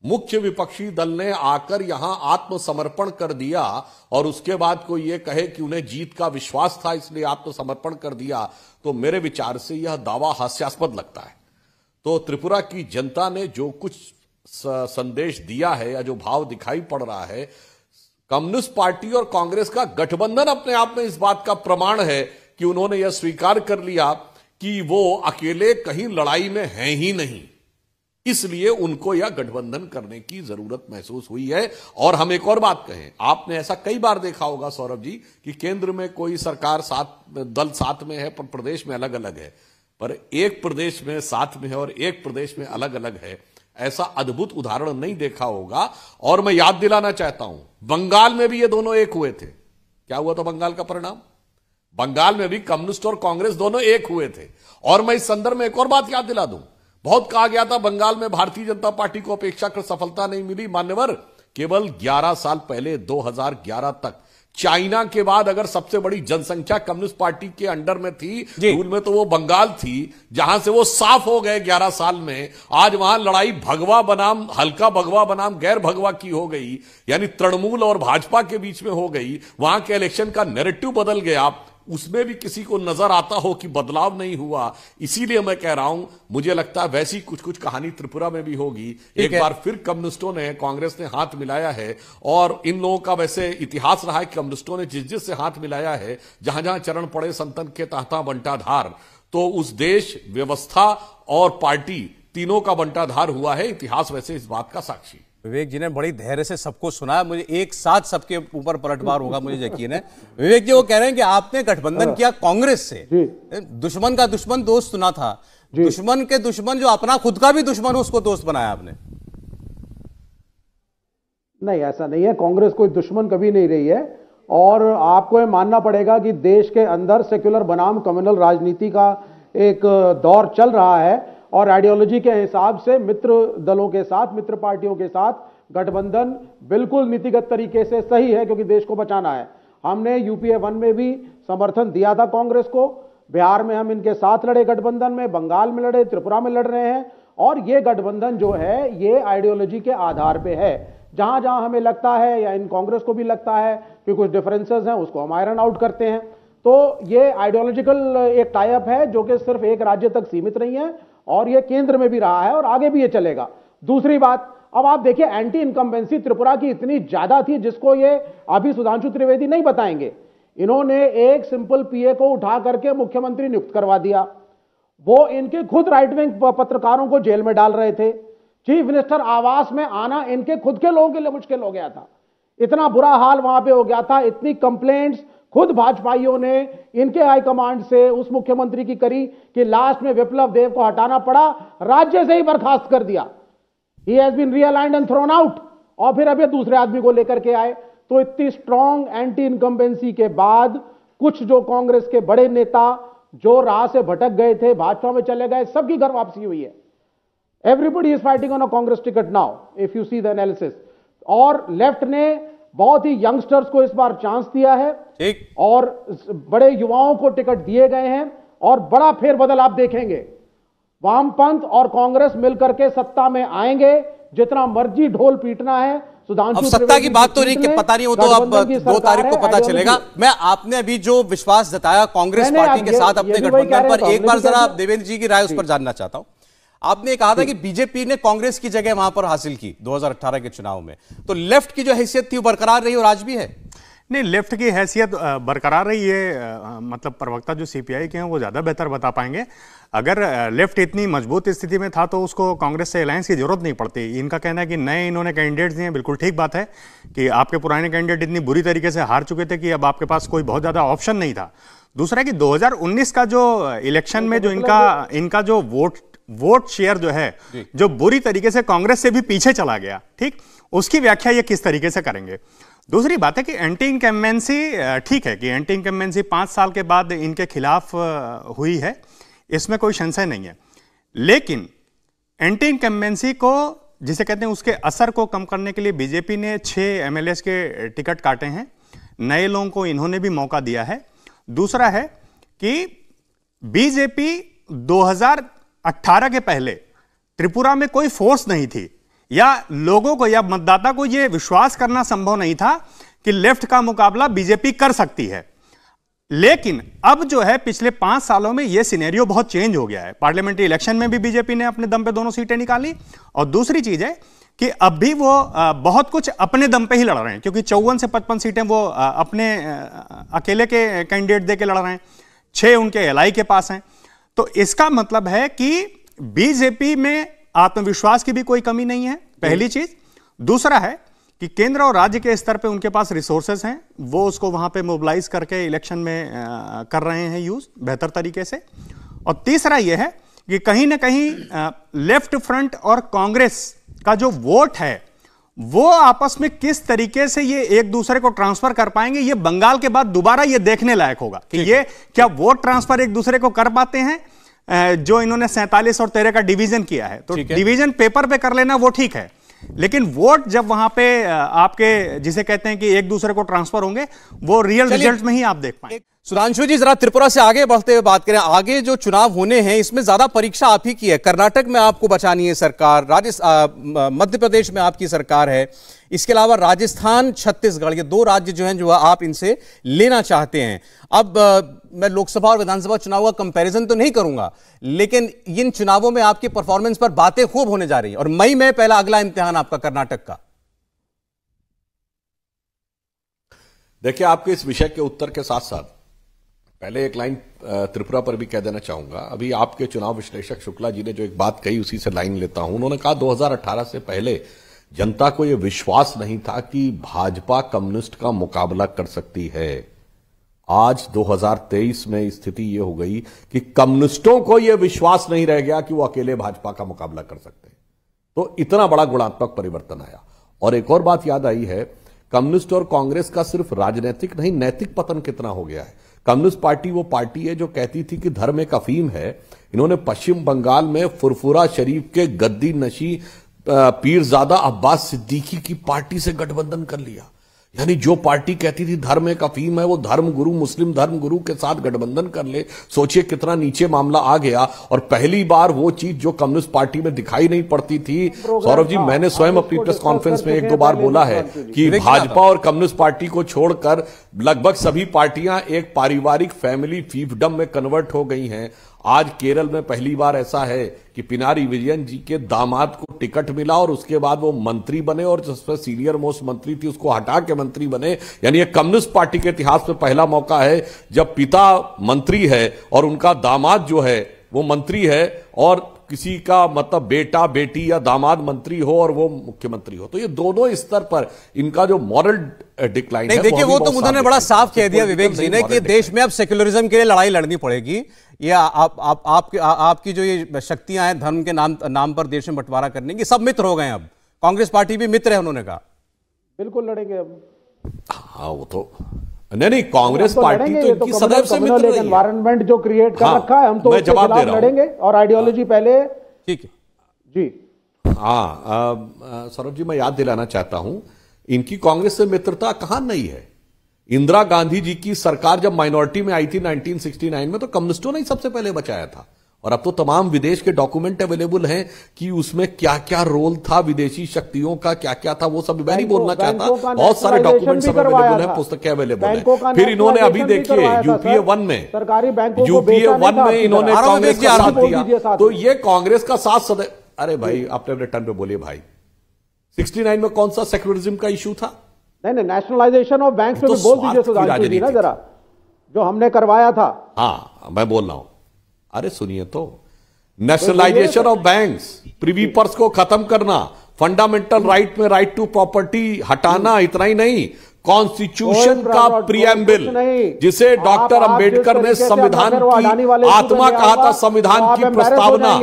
Speaker 6: मुख्य विपक्षी दल ने आकर यहां आत्मसमर्पण कर दिया और उसके बाद कोई ये कहे कि उन्हें जीत का विश्वास था इसलिए आत्मसमर्पण कर दिया तो मेरे विचार से यह दावा हास्यास्पद लगता है तो त्रिपुरा की जनता ने जो कुछ संदेश दिया है या जो भाव दिखाई पड़ रहा है कम्युनिस्ट पार्टी और कांग्रेस का गठबंधन अपने आप में इस बात का प्रमाण है कि उन्होंने यह स्वीकार कर लिया कि वो अकेले कहीं लड़ाई में है ही नहीं इसलिए उनको यह गठबंधन करने की जरूरत महसूस हुई है और हम एक और बात कहें आपने ऐसा कई बार देखा होगा सौरभ जी कि केंद्र में कोई सरकार साथ दल साथ में है पर प्रदेश में अलग अलग है पर एक प्रदेश में साथ में है और एक प्रदेश में अलग अलग है ऐसा अद्भुत उदाहरण नहीं देखा होगा और मैं याद दिलाना चाहता हूं बंगाल में भी ये दोनों एक हुए थे क्या हुआ तो बंगाल का परिणाम बंगाल में भी कम्युनिस्ट और कांग्रेस दोनों एक हुए थे और मैं इस संदर्भ में एक और बात याद दिला दूं बहुत कहा गया था बंगाल में भारतीय जनता पार्टी को अपेक्षाकृत सफलता नहीं मिली मान्यवर केवल 11 साल पहले 2011 तक चाइना के बाद अगर सबसे बड़ी जनसंख्या कम्युनिस्ट पार्टी के अंडर में थी रूल में तो वो बंगाल थी जहां से वो साफ हो गए 11 साल में आज वहां लड़ाई भगवा बनाम हल्का भगवा बनाम गैर भगवा की हो गई यानी तृणमूल और भाजपा के बीच में हो गई वहां के इलेक्शन का नेरेटिव बदल गया उसमें भी किसी को नजर आता हो कि बदलाव नहीं हुआ इसीलिए मैं कह रहा हूं मुझे लगता है वैसी कुछ कुछ कहानी त्रिपुरा में भी होगी एक बार फिर कम्युनिस्टों ने कांग्रेस ने हाथ मिलाया है और इन लोगों का वैसे इतिहास रहा है कम्युनिस्टों ने जिस जिस से हाथ मिलाया है जहां जहां चरण पड़े संतन के तहता बंटाधार तो उस देश व्यवस्था और पार्टी तीनों का बंटाधार
Speaker 1: हुआ है इतिहास वैसे इस बात का साक्षी विवेक जी ने बड़ी धैर्य से सबको सुना मुझे एक साथ सबके ऊपर पलटवार होगा मुझे यकीन है विवेक जी वो कह रहे हैं कि आपने गठबंधन किया कांग्रेस से दुश्मन का दुश्मन दोस्त सुना था दुश्मन के दुश्मन जो अपना खुद का भी दुश्मन है उसको दोस्त बनाया आपने
Speaker 7: नहीं ऐसा नहीं है कांग्रेस कोई दुश्मन कभी नहीं रही है और आपको यह मानना पड़ेगा कि देश के अंदर सेक्युलर बनाम कम्युनल राजनीति का एक दौर चल रहा है और आइडियोलॉजी के हिसाब से मित्र दलों के साथ मित्र पार्टियों के साथ गठबंधन बिल्कुल नीतिगत तरीके से सही है क्योंकि देश को बचाना है हमने यूपीए वन में भी समर्थन दिया था कांग्रेस को बिहार में हम इनके साथ लड़े गठबंधन में बंगाल में लड़े त्रिपुरा में लड़ रहे हैं और ये गठबंधन जो है ये आइडियोलॉजी के आधार पे है जहां जहां हमें लगता है या इन कांग्रेस को भी लगता है कि कुछ डिफरेंसेस हैं उसको हम आयरन आउट करते हैं तो ये आइडियोलॉजिकल एक टाइप है जो कि सिर्फ एक राज्य तक सीमित नहीं है और यह केंद्र में भी रहा है और आगे भी यह चलेगा दूसरी बात अब आप देखिए एंटी इनकम्बेंसी त्रिपुरा की इतनी ज्यादा थी जिसको ये अभी सुधांशु त्रिवेदी नहीं बताएंगे इन्होंने एक सिंपल पीए को उठा करके मुख्यमंत्री नियुक्त करवा दिया वो इनके खुद राइट विंग पत्रकारों को जेल में डाल रहे थे चीफ मिनिस्टर आवास में आना इनके खुद के लोगों के लिए मुश्किल हो गया था इतना बुरा हाल वहां पे हो गया था इतनी कंप्लेंट्स खुद भाजपाइयों ने इनके हाईकमांड से उस मुख्यमंत्री की करी कि लास्ट में विप्लव देव को हटाना पड़ा राज्य से ही बर्खास्त कर दिया ही has been realigned and thrown out और फिर अभी दूसरे आदमी को लेकर के आए तो इतनी स्ट्रांग एंटी इनकम्बेंसी के बाद कुछ जो कांग्रेस के बड़े नेता जो राह से भटक गए थे भाजपा में चले गए सबकी घर वापसी हुई है everybody is fighting on a Congress ticket now if you see the analysis और लेफ्ट ने बहुत ही यंगस्टर्स को इस बार चांस दिया है ठीक और बड़े युवाओं को टिकट दिए गए हैं और बड़ा फेरबदल आप देखेंगे वामपंथ और कांग्रेस मिलकर के सत्ता में आएंगे जितना मर्जी ढोल पीटना है अब सत्ता की बात तो नहीं कि पता नहीं हो तो अब दो तारीख को पता
Speaker 1: चलेगा मैं आपने अभी जो विश्वास जताया कांग्रेस पार्टी के साथ अपने गठबंधन पर एक बार जरा देवेंद्र जी की राय उस पर जानना चाहता हूं आपने कहा था कि बीजेपी ने कांग्रेस की जगह वहां पर हासिल की 2018 के चुनाव में तो लेफ्ट की जो हैसियत थी वो बरकरार रही और
Speaker 5: आज भी है नहीं लेफ्ट की हैसियत बरकरार रही है मतलब प्रवक्ता जो सीपीआई के हैं वो ज़्यादा बेहतर बता पाएंगे अगर लेफ्ट इतनी मजबूत स्थिति में था तो उसको कांग्रेस से अलायंस की जरूरत नहीं पड़ती इनका कहना है कि नए इन्होंने कैंडिडेट्स दिए बिल्कुल ठीक बात है कि आपके पुराने कैंडिडेट इतनी बुरी तरीके से हार चुके थे कि अब आपके पास कोई बहुत ज़्यादा ऑप्शन नहीं था दूसरा कि 2019 का जो इलेक्शन में जो इनका इनका जो वोट वोट शेयर जो है जो बुरी तरीके से कांग्रेस से भी पीछे चला गया ठीक उसकी व्याख्या ये किस तरीके से करेंगे दूसरी बात है कि एंटी इनकम्बेंसी ठीक है कि एंटी इनकम्बेंसी पांच साल के बाद इनके खिलाफ हुई है इसमें कोई संशय नहीं है लेकिन एंटी इनकम्बेंसी को जिसे कहते हैं उसके असर को कम करने के लिए बीजेपी ने छः एम के टिकट काटे हैं नए लोगों को इन्होंने भी मौका दिया है दूसरा है कि बीजेपी 18 के पहले त्रिपुरा में कोई फोर्स नहीं थी या लोगों को या मतदाता को यह विश्वास करना संभव नहीं था कि लेफ्ट का मुकाबला बीजेपी कर सकती है लेकिन अब जो है पिछले पांच सालों में यह सिनेरियो बहुत चेंज हो गया है पार्लियामेंट्री इलेक्शन में भी बीजेपी ने अपने दम पे दोनों सीटें निकाली और दूसरी चीज है कि अब भी वो बहुत कुछ अपने दम पे ही लड़ रहे हैं क्योंकि चौवन से पचपन सीटें वो अपने अकेले के कैंडिडेट दे के लड़ रहे हैं छह उनके एल के पास हैं तो इसका मतलब है कि बीजेपी में आत्मविश्वास की भी कोई कमी नहीं है पहली चीज दूसरा है कि केंद्र और राज्य के स्तर पे उनके पास रिसोर्सेस हैं वो उसको वहां पे मोबिलाइज करके इलेक्शन में आ, कर रहे हैं यूज बेहतर तरीके से और तीसरा यह है कि कहीं ना कहीं लेफ्ट फ्रंट और कांग्रेस का जो वोट है वो आपस में किस तरीके से ये एक दूसरे को ट्रांसफर कर पाएंगे ये बंगाल के बाद दोबारा ये देखने लायक होगा कि ये क्या वोट ट्रांसफर एक दूसरे को कर पाते हैं जो इन्होंने सैंतालीस और तेरह का डिवीजन किया है तो डिवीजन पेपर पे कर लेना वो ठीक है लेकिन वोट जब वहां पे आपके जिसे कहते हैं कि एक दूसरे को ट्रांसफर होंगे वो रियल रिजल्ट में ही आप देख पाएंगे सुधांशु जी जरा त्रिपुरा से आगे बढ़ते हुए
Speaker 1: बात करें आगे जो चुनाव होने हैं इसमें ज्यादा परीक्षा आप ही की है कर्नाटक में आपको बचानी है सरकार मध्य प्रदेश में आपकी सरकार है इसके अलावा राजस्थान छत्तीसगढ़ ये दो राज्य जो हैं जो आप इनसे लेना चाहते हैं अब आ, मैं लोकसभा और विधानसभा चुनाव का कंपेरिजन तो नहीं करूंगा लेकिन इन चुनावों में आपकी परफॉर्मेंस पर बातें खूब होने जा रही है और मई में पहला अगला इम्तिहान आपका कर्नाटक का
Speaker 6: देखिए आपके इस विषय के उत्तर के साथ साथ पहले एक लाइन त्रिपुरा पर भी कह देना चाहूंगा अभी आपके चुनाव विश्लेषक शुक्ला जी ने जो एक बात कही उसी से लाइन लेता हूं उन्होंने कहा 2018 से पहले जनता को यह विश्वास नहीं था कि भाजपा कम्युनिस्ट का मुकाबला कर सकती है आज 2023 में स्थिति यह हो गई कि कम्युनिस्टों को यह विश्वास नहीं रह गया कि वो अकेले भाजपा का मुकाबला कर सकते हैं तो इतना बड़ा गुणात्मक परिवर्तन आया और एक और बात याद आई है कम्युनिस्ट और कांग्रेस का सिर्फ राजनीतिक नहीं नैतिक पतन कितना हो गया है कम्युनिस्ट पार्टी वो पार्टी है जो कहती थी कि धर्म एक अफीम है इन्होंने पश्चिम बंगाल में फुरफुरा शरीफ के गद्दी नशी पीरजादा अब्बास सिद्दीकी की पार्टी से गठबंधन कर लिया यानी जो पार्टी कहती थी धर्म एक अफीम है वो धर्म गुरु मुस्लिम धर्म गुरु के साथ गठबंधन कर ले सोचिए कितना नीचे मामला आ गया और पहली बार वो चीज जो कम्युनिस्ट पार्टी में दिखाई नहीं पड़ती थी सौरभ जी मैंने हाँ, स्वयं तो अपनी प्रेस कॉन्फ्रेंस में एक दो बार बोला है कि भाजपा और कम्युनिस्ट पार्टी को छोड़कर लगभग सभी पार्टियां एक पारिवारिक फैमिली फीफडम में कन्वर्ट हो गई हैं आज केरल में पहली बार ऐसा है कि पिनारी विजयन जी के दामाद को टिकट मिला और उसके बाद वो मंत्री बने और जिसमें सीनियर मोस्ट मंत्री थी उसको हटा के मंत्री बने यानी एक कम्युनिस्ट पार्टी के इतिहास में पहला मौका है जब पिता मंत्री है और उनका दामाद जो है वो मंत्री है और किसी का मतलब बेटा बेटी या दामाद मंत्री हो और वो मुख्यमंत्री हो तो ये दोनों स्तर पर इनका जो मॉरल डिक्लाइन
Speaker 1: है देखिए वो, वो तो उन्होंने बड़ा साफ कह दिया विवेक जी ने कि देश में अब सेक्युलरिज्म के लिए लड़ाई लड़नी पड़ेगी ये आप आप आपकी आपकी जो ये शक्तियां हैं धर्म के नाम नाम पर देश में बंटवारा करने की सब मित्र हो गए अब कांग्रेस पार्टी भी मित्र है उन्होंने कहा
Speaker 7: बिल्कुल लड़ेंगे अब हाँ वो
Speaker 1: तो અને નવી
Speaker 7: કોંગ્રેસ પાર્ટી તો ઇનકી સભવસે મિત્ર લેકન એન્વાયરનમેન્ટ જો ક્રિએટ કર રખા હે હમ તો લડંગે ઓર આઇડિઓલોજી પહેલે
Speaker 6: ઠીક હે જી હા સરવજી મે યાદ દિલાના ચાહતા હું ઇનકી કોંગ્રેસ સે મિત્રતા કહા નહી હે ઇન્દ્રા ગાંધીજી કી સરકાર જબ માઇનોરિટી મે આઈ થી 1969 મે તો કમ્યુનિસ્ટો નહી સબસે પહેલે બચાયા થા और अब तो तमाम विदेश के डॉक्यूमेंट अवेलेबल हैं कि उसमें क्या क्या रोल था विदेशी शक्तियों का क्या क्या था वो सब मैं नहीं बोलना चाहता बहुत सारे डॉक्यूमेंट सब अवेलेबल है पुस्तकें अवेलेबल है फिर इन्होंने अभी देखिए यूपीए वन में
Speaker 7: सरकारी बैंक यूपीए
Speaker 6: वन में इन्होंने कांग्रेस साथ दिया तो ये कांग्रेस का साथ सदस्य अरे भाई आपने रिटर्न पे बोलिए भाई नाइन में कौन सा सेक्युलरिज्म का इश्यू था
Speaker 7: नहीं नहीं नेशनलाइजेशन ऑफ बैंक बोल दीजिए जरा जो हमने करवाया था
Speaker 6: हाँ मैं बोल रहा हूं अरे सुनिए तो नेशनलाइजेशन ऑफ बैंक्स प्रीवीपर्स को खत्म करना फंडामेंटल राइट में राइट टू प्रॉपर्टी हटाना हम्म। इतना ही नहीं कॉन्स्टिट्यूशन का प्रियम्बिल जिसे डॉक्टर अंबेडकर ने संविधान की आत्मा कहा था संविधान की प्रस्तावना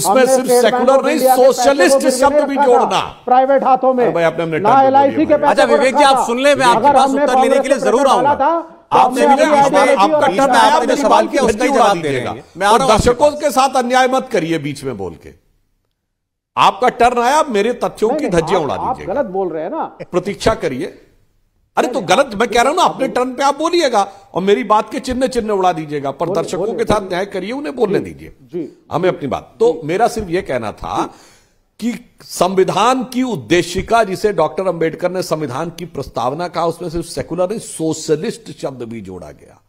Speaker 6: उसमें सिर्फ सेकुलर नहीं सोशलिस्ट शब्द भी जोड़ना
Speaker 7: प्राइवेट हाथों में भाई अच्छा विवेक जी आप सुन ले मैं आपके
Speaker 1: पास उत्तर लेने के लिए जरूर आऊंगा आपने आपका टर्न आया आपने सवाल किया उसका ही जवाब देगा
Speaker 6: मैं और दर्शकों के साथ अन्याय मत करिए बीच में बोल के आपका टर्न आया मेरे तथ्यों की धज्जियां उड़ा दीजिए
Speaker 7: गलत बोल रहे हैं ना
Speaker 6: प्रतीक्षा करिए अरे तो गलत मैं कह रहा हूं ना अपने टर्न पे आप बोलिएगा और मेरी बात के चिन्ह चिन्ह उड़ा दीजिएगा पर दर्शकों के साथ न्याय करिए उन्हें बोलने दीजिए हमें अपनी बात तो मेरा सिर्फ यह कहना था कि संविधान की उद्देशिका जिसे डॉक्टर अंबेडकर ने संविधान की प्रस्तावना कहा उसमें सिर्फ सेकुलर सोशलिस्ट शब्द भी जोड़ा गया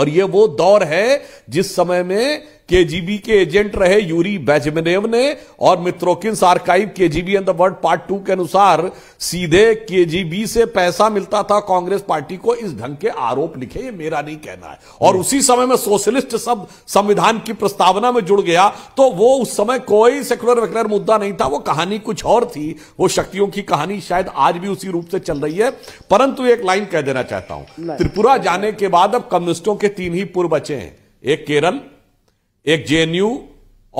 Speaker 6: और यह वो दौर है जिस समय में केजीबी के एजेंट रहे यूरी बैजमेनेव ने और Mitrokhin archive KGB and the world part two के अनुसार सीधे केजीबी से पैसा मिलता था कांग्रेस पार्टी को इस ढंग के आरोप लिखे ये मेरा नहीं कहना है और हम्म। उसी समय में सोशलिस्ट सब संविधान की प्रस्तावना में जुड़ गया तो वो उस समय कोई सेकुलर वेकुलर मुद्दा नहीं था वो कहानी कुछ और थी वो शक्तियों की कहानी शायद आज भी उसी रूप से चल रही है परंतु एक लाइन कह देना चाहता हूं त्रिपुरा जाने के बाद अब कम्युनिस्टों के तीन ही पूर्व बचे हैं एक केरल एक जेएनयू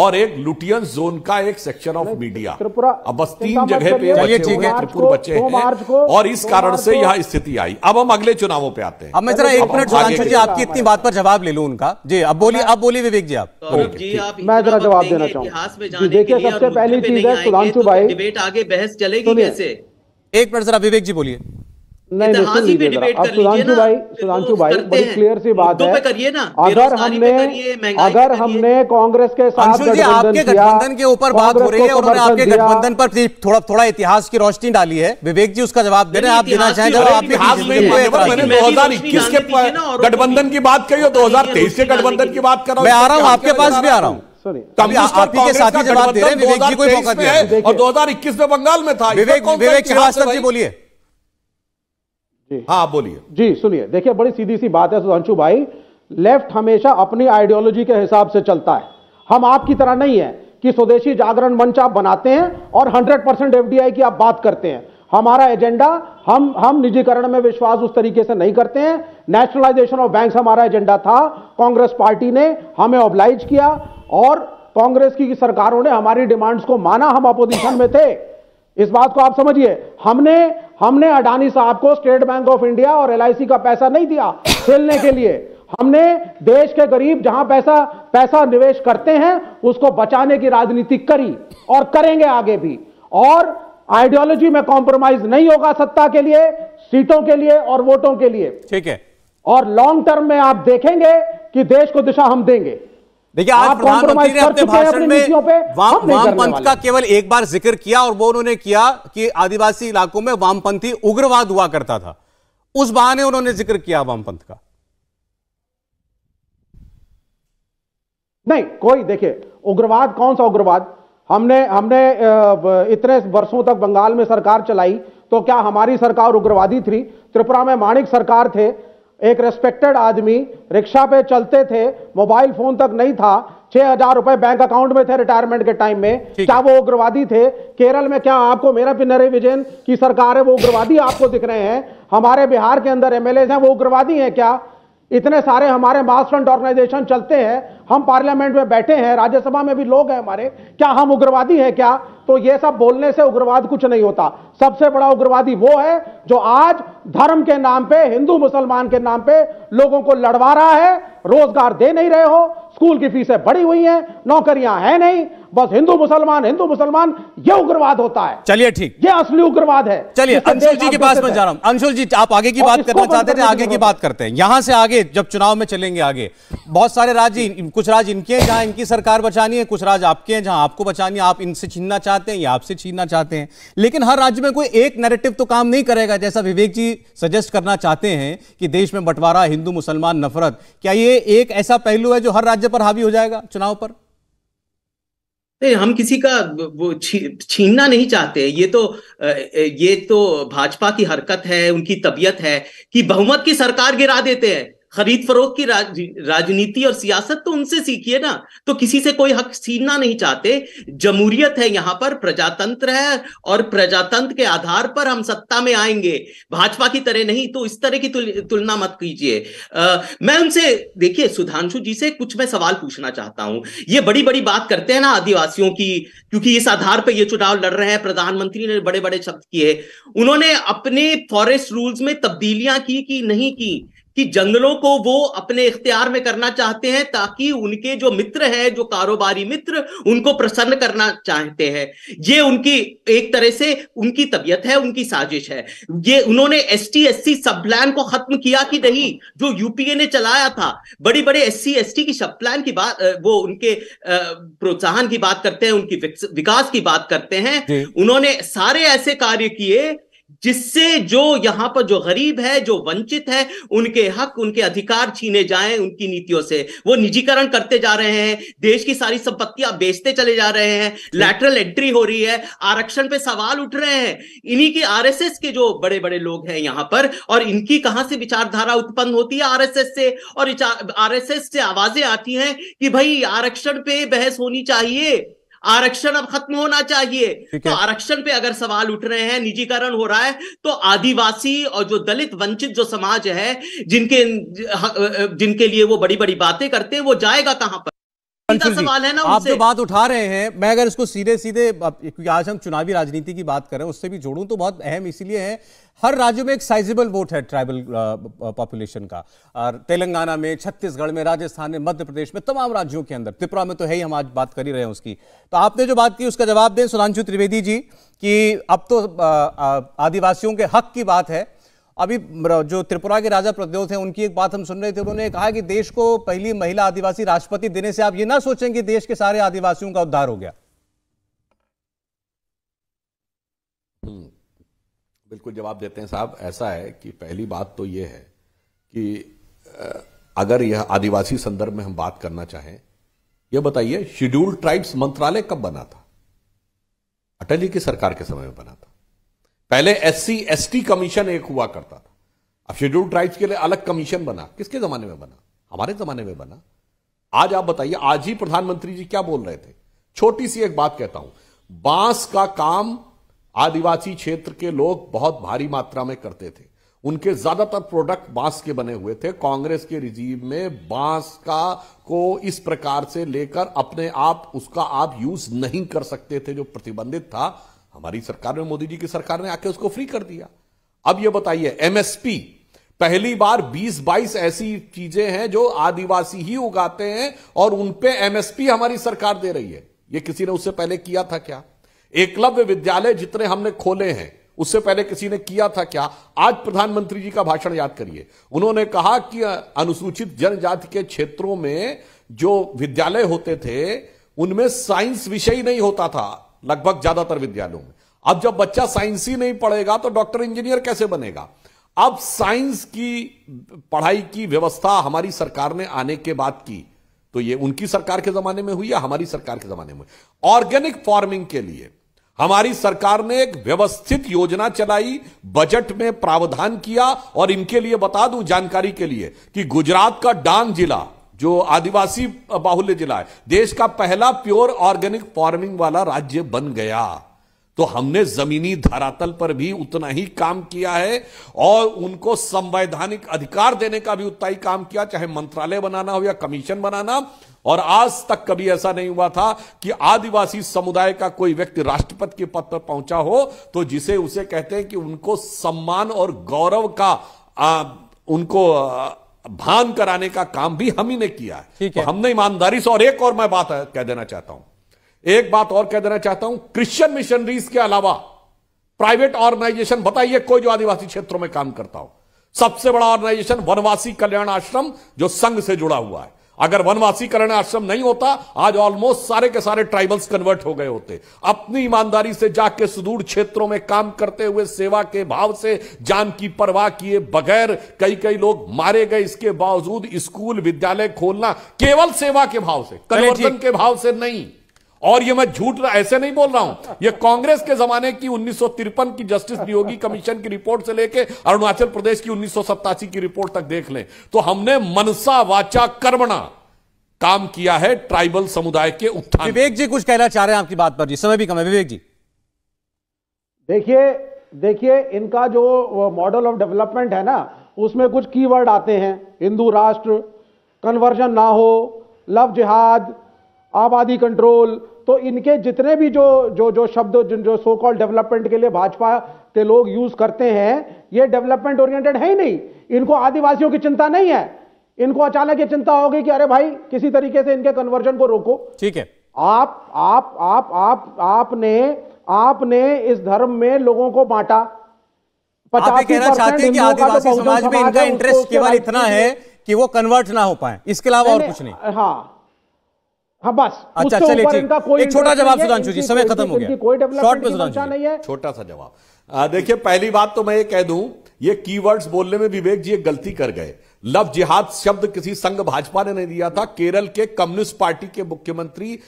Speaker 6: और एक लुटियन जोन का एक सेक्शन ऑफ मीडिया अब बस तीन जगह पे बचे ठीक है त्रिपुर बच्चे हैं और इस कारण से यह स्थिति आई अब हम अगले चुनावों पे आते हैं अब मैं जरा एक मिनट जी आपकी इतनी
Speaker 1: बात पर जवाब ले लू उनका जी अब बोलिए अब बोलिए विवेक जी आप
Speaker 2: तो
Speaker 1: मैं जरा जवाब देना चाहूंगा देखिए सबसे पहली चीज है सुधांशु
Speaker 3: तो भाई डिबेट आगे बहस चलेगी कैसे एक मिनट जरा विवेक जी बोलिए नहीं नहीं पे डिबेट कर सुधांशु भाई
Speaker 7: सुधांशु भाई बड़ी क्लियर सी बात है करिए ना अगर हमने अगर हमने कांग्रेस के साथ गठबंधन गठबंधन के ऊपर बात हो रही है उन्होंने आपके गठबंधन
Speaker 1: पर थोड़ा थोड़ा इतिहास की रोशनी डाली है विवेक जी उसका जवाब दे रहे हैं आप देना चाहें जब आप दो हजार इक्कीस
Speaker 6: के
Speaker 1: गठबंधन की बात कही दो हजार तेईस के गठबंधन
Speaker 6: की बात कर रहा हूँ मैं आ रहा हूँ आपके पास भी आ रहा हूँ और 2021 में बंगाल में था विवेक विवेक श्रीवास्तव जी बोलिए
Speaker 7: हाँ बोलिए जी सुनिए देखिए बड़ी सीधी सी बात है सुधांशु भाई लेफ्ट हमेशा अपनी आइडियोलॉजी के हिसाब से चलता है हम आपकी तरह नहीं है कि स्वदेशी जागरण मंच आप बनाते हैं और 100 परसेंट एफ की आप बात करते हैं हमारा एजेंडा हम हम निजीकरण में विश्वास उस तरीके से नहीं करते हैं नेशनलाइजेशन ऑफ बैंक्स हमारा एजेंडा था कांग्रेस पार्टी ने हमें ऑब्लाइज किया और कांग्रेस की सरकारों ने हमारी डिमांड्स को माना हम अपोजिशन में थे इस बात को आप समझिए हमने हमने अडानी साहब को स्टेट बैंक ऑफ इंडिया और एल का पैसा नहीं दिया खेलने के लिए हमने देश के गरीब जहां पैसा पैसा निवेश करते हैं उसको बचाने की राजनीति करी और करेंगे आगे भी और आइडियोलॉजी में कॉम्प्रोमाइज नहीं होगा सत्ता के लिए सीटों के लिए और वोटों के लिए ठीक है और लॉन्ग टर्म में आप देखेंगे कि देश को दिशा हम देंगे
Speaker 1: देखिए आज प्रधानमंत्री ने अपने भाषण में वामपंथ का केवल एक बार जिक्र किया और वो उन्होंने किया कि आदिवासी इलाकों में वामपंथी उग्रवाद हुआ करता था उस बहाने उन्होंने जिक्र किया वामपंथ का
Speaker 7: नहीं कोई देखिए उग्रवाद कौन सा उग्रवाद हमने हमने इतने वर्षों तक बंगाल में सरकार चलाई तो क्या हमारी सरकार उग्रवादी थी त्रिपुरा में माणिक सरकार थे एक रेस्पेक्टेड आदमी रिक्शा पे चलते थे मोबाइल फोन तक नहीं था छह हजार रुपए बैंक अकाउंट में थे रिटायरमेंट के टाइम में क्या वो उग्रवादी थे केरल में क्या आपको मेरा पिनरे विजयन की सरकार है वो उग्रवादी आपको दिख रहे हैं हमारे बिहार के अंदर एमएलए हैं वो उग्रवादी हैं क्या इतने सारे हमारे मास फ्रंट ऑर्गेनाइजेशन चलते हैं हम पार्लियामेंट में बैठे हैं राज्यसभा में भी लोग हैं हमारे क्या हम उग्रवादी हैं क्या तो ये सब बोलने से उग्रवाद कुछ नहीं होता सबसे बड़ा उग्रवादी वो है जो आज धर्म के नाम पे हिंदू मुसलमान के नाम पे लोगों को लड़वा रहा है रोजगार दे नहीं रहे हो स्कूल की फीसें बढ़ी हुई हैं नौकरियां हैं नहीं बस हिंदू मुसलमान हिंदू मुसलमान ये उग्रवाद होता है चलिए ठीक ये असली उग्रवाद है चलिए अंशुल जी के पास मैं जा रहा हूं
Speaker 1: अंशुल जी आप आगे की बात करना चाहते थे आगे की बात करते हैं यहां से आगे जब चुनाव में चलेंगे आगे बहुत सारे राज्य कुछ राज्य इनके हैं जहां इनकी सरकार बचानी है कुछ राज्य आपके हैं जहां आपको बचानी है आप इनसे छीनना चाहते हैं या आपसे छीनना चाहते हैं लेकिन हर राज्य में कोई एक नैरेटिव तो काम नहीं करेगा जैसा विवेक जी सजेस्ट करना चाहते हैं कि देश में बंटवारा हिंदू मुसलमान नफरत क्या ये एक ऐसा पहलू है जो हर राज्य पर हावी हो जाएगा चुनाव पर
Speaker 3: हम किसी का वो छी, छीनना नहीं चाहते ये तो ये तो भाजपा की हरकत है उनकी तबीयत है कि बहुमत की सरकार गिरा देते हैं खरीद फरोख की राज, राजनीति और सियासत तो उनसे सीखिए ना तो किसी से कोई हक छीनना नहीं चाहते जमहूरियत है यहाँ पर प्रजातंत्र है और प्रजातंत्र के आधार पर हम सत्ता में आएंगे भाजपा की तरह नहीं तो इस तरह की तुल, तुलना मत कीजिए मैं उनसे देखिए सुधांशु जी से कुछ मैं सवाल पूछना चाहता हूं ये बड़ी बड़ी बात करते हैं ना आदिवासियों की क्योंकि इस आधार पर ये चुनाव लड़ रहे हैं प्रधानमंत्री ने बड़े बड़े शब्द किए उन्होंने अपने फॉरेस्ट रूल्स में तब्दीलियां की कि नहीं की कि जंगलों को वो अपने इख्तियार में करना चाहते हैं ताकि उनके जो मित्र हैं जो कारोबारी मित्र उनको प्रसन्न करना चाहते हैं ये उनकी एक तरह से उनकी तबीयत है उनकी साजिश है ये उन्होंने एस टी एस सी सब प्लान को खत्म किया कि नहीं जो यूपीए ने चलाया था बड़ी बड़े एस सी एस टी की सब प्लान की बात वो उनके प्रोत्साहन की बात करते हैं उनकी विकास की बात करते हैं उन्होंने सारे ऐसे कार्य किए जिससे जो यहाँ पर जो गरीब है जो वंचित है उनके हक उनके अधिकार छीने जाएं उनकी नीतियों से वो निजीकरण करते जा रहे हैं देश की सारी संपत्तियां बेचते चले जा रहे हैं लैटरल एंट्री हो रही है आरक्षण पे सवाल उठ रहे हैं इन्हीं के आरएसएस के जो बड़े बड़े लोग हैं यहाँ पर और इनकी कहां से विचारधारा उत्पन्न होती है आरएसएस से और आरएसएस से आवाजें आती हैं कि भाई आरक्षण पे बहस होनी चाहिए आरक्षण अब खत्म होना चाहिए तो आरक्षण पे अगर सवाल उठ रहे हैं निजीकरण हो रहा है तो आदिवासी और जो दलित वंचित जो समाज है जिनके जिनके लिए वो बड़ी बड़ी बातें करते हैं वो जाएगा कहां पर
Speaker 1: सवाल है ना आप जो बात उठा रहे हैं मैं अगर इसको सीधे सीधे क्योंकि आज हम चुनावी राजनीति की बात कर रहे हैं उससे भी जोड़ूं तो बहुत अहम इसीलिए है हर राज्य में एक साइजेबल वोट है ट्राइबल पॉपुलेशन का और तेलंगाना में छत्तीसगढ़ में राजस्थान में मध्य प्रदेश में तमाम राज्यों के अंदर त्रिपुरा में तो है ही हम आज बात कर ही रहे हैं उसकी तो आपने जो बात की उसका जवाब दें सुधांशु त्रिवेदी जी कि अब तो आदिवासियों के हक की बात है अभी जो त्रिपुरा के राजा प्रद्योत हैं उनकी एक बात हम सुन रहे थे उन्होंने कहा कि देश को पहली महिला आदिवासी राष्ट्रपति देने से आप ये ना सोचें कि देश के सारे आदिवासियों का उद्धार हो गया
Speaker 6: हम्म। बिल्कुल जवाब देते हैं साहब ऐसा है कि पहली बात तो ये है कि अगर यह आदिवासी संदर्भ में हम बात करना चाहें यह बताइए शेड्यूल्ड ट्राइब्स मंत्रालय कब बना था अटल जी की सरकार के समय में बना था पहले एस सी कमीशन एक हुआ करता था अब शेड्यूल ट्राइब्स के लिए अलग कमीशन बना किसके जमाने में बना हमारे जमाने में बना आज आप बताइए आज ही प्रधानमंत्री जी क्या बोल रहे थे छोटी सी एक बात कहता हूं बांस का काम आदिवासी क्षेत्र के लोग बहुत भारी मात्रा में करते थे उनके ज्यादातर प्रोडक्ट बांस के बने हुए थे कांग्रेस के रिजीव में बांस का को इस प्रकार से लेकर अपने आप उसका आप यूज नहीं कर सकते थे जो प्रतिबंधित था हमारी सरकार में मोदी जी की सरकार ने आके उसको फ्री कर दिया अब ये बताइए एमएसपी पहली बार 20-22 ऐसी चीजें हैं जो आदिवासी ही उगाते हैं और उन पे एमएसपी हमारी सरकार दे रही है ये किसी ने उससे पहले किया था क्या एकलव्य विद्यालय जितने हमने खोले हैं उससे पहले किसी ने किया था क्या आज प्रधानमंत्री जी का भाषण याद करिए उन्होंने कहा कि अनुसूचित जनजाति के क्षेत्रों में जो विद्यालय होते थे उनमें साइंस विषय नहीं होता था लगभग ज्यादातर विद्यालयों में अब जब बच्चा साइंस ही नहीं पढ़ेगा तो डॉक्टर इंजीनियर कैसे बनेगा अब साइंस की पढ़ाई की व्यवस्था हमारी सरकार ने आने के बाद की तो ये उनकी सरकार के जमाने में हुई या हमारी सरकार के जमाने में ऑर्गेनिक फार्मिंग के लिए हमारी सरकार ने एक व्यवस्थित योजना चलाई बजट में प्रावधान किया और इनके लिए बता दूं जानकारी के लिए कि गुजरात का डांग जिला जो आदिवासी बाहुल्य जिला है देश का पहला प्योर ऑर्गेनिक फार्मिंग वाला राज्य बन गया तो हमने जमीनी धरातल पर भी उतना ही काम किया है और उनको संवैधानिक अधिकार देने का भी उतना ही काम किया चाहे मंत्रालय बनाना हो या कमीशन बनाना और आज तक कभी ऐसा नहीं हुआ था कि आदिवासी समुदाय का कोई व्यक्ति राष्ट्रपति के पद पर पहुंचा हो तो जिसे उसे कहते हैं कि उनको सम्मान और गौरव का आ, उनको आ, भान कराने का काम भी हम ही ने किया है, है। तो हमने ईमानदारी से और एक और मैं बात कह देना चाहता हूं एक बात और कह देना चाहता हूं क्रिश्चियन मिशनरीज के अलावा प्राइवेट ऑर्गेनाइजेशन बताइए कोई जो आदिवासी क्षेत्रों में काम करता हो सबसे बड़ा ऑर्गेनाइजेशन वनवासी कल्याण आश्रम जो संघ से जुड़ा हुआ है अगर वनवासीकरण आश्रम नहीं होता आज ऑलमोस्ट सारे के सारे ट्राइबल्स कन्वर्ट हो गए होते अपनी ईमानदारी से जाके सुदूर क्षेत्रों में काम करते हुए सेवा के भाव से जान की परवाह किए बगैर कई कई लोग मारे गए इसके बावजूद स्कूल विद्यालय खोलना केवल सेवा के भाव से कन्वर्जन के भाव से नहीं और ये मैं झूठ ऐसे नहीं बोल रहा हूं ये कांग्रेस के जमाने की उन्नीस की जस्टिस नियोगी कमीशन की रिपोर्ट से लेके अरुणाचल प्रदेश की उन्नीस की रिपोर्ट तक देख लें तो हमने मनसा वाचा कर्मणा काम किया
Speaker 1: है ट्राइबल समुदाय के उत्थान विवेक जी कुछ कहना चाह रहे हैं आपकी बात पर जी समय भी कम है विवेक जी
Speaker 7: देखिए देखिए इनका जो मॉडल ऑफ डेवलपमेंट है ना उसमें कुछ कीवर्ड आते हैं हिंदू राष्ट्र कन्वर्जन ना हो लव जिहाद आबादी कंट्रोल तो इनके जितने भी जो जो जो शब्द जो सो कॉल डेवलपमेंट के लिए भाजपा के लोग यूज करते हैं ये डेवलपमेंट ओरिएंटेड है ही नहीं इनको आदिवासियों की चिंता नहीं है इनको अचानक ये चिंता होगी कि अरे भाई किसी तरीके से इनके कन्वर्जन को रोको ठीक है आप आप आप आप आपने आपने इस धर्म में लोगों को बांटा पचास चाहते हैं कि तो आदिवासी समाज में इनका इंटरेस्ट केवल इतना है
Speaker 1: कि वो कन्वर्ट ना हो पाए इसके अलावा और कुछ नहीं
Speaker 7: हाँ हाँ बस अच्छा चलिए एक छोटा जवाब सुधांशु जी समय खत्म हो गया कोई शॉर्ट में सुधांशु नहीं है
Speaker 6: छोटा सा जवाब देखिए पहली बात तो मैं ये कह दूं ये कीवर्ड्स बोलने में विवेक जी एक गलती कर गए लव जिहाद शब्द किसी संघ भाजपा ने नहीं दिया था केरल के कम्युनिस्ट पार्टी के मुख्यमंत्री